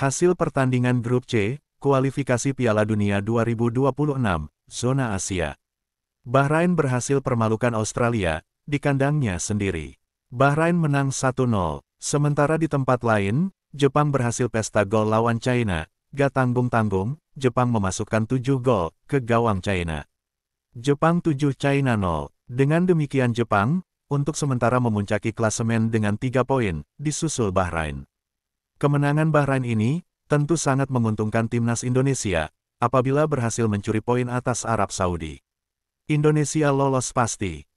Hasil pertandingan Grup C, kualifikasi Piala Dunia 2026, Zona Asia. Bahrain berhasil permalukan Australia, di kandangnya sendiri. Bahrain menang 1-0, sementara di tempat lain, Jepang berhasil pesta gol lawan China, gak tanggung-tanggung, Jepang memasukkan 7 gol ke gawang China. Jepang 7 China 0, dengan demikian Jepang, untuk sementara memuncaki klasemen dengan 3 poin, disusul Bahrain. Kemenangan Bahrain ini tentu sangat menguntungkan timnas Indonesia apabila berhasil mencuri poin atas Arab Saudi. Indonesia lolos pasti.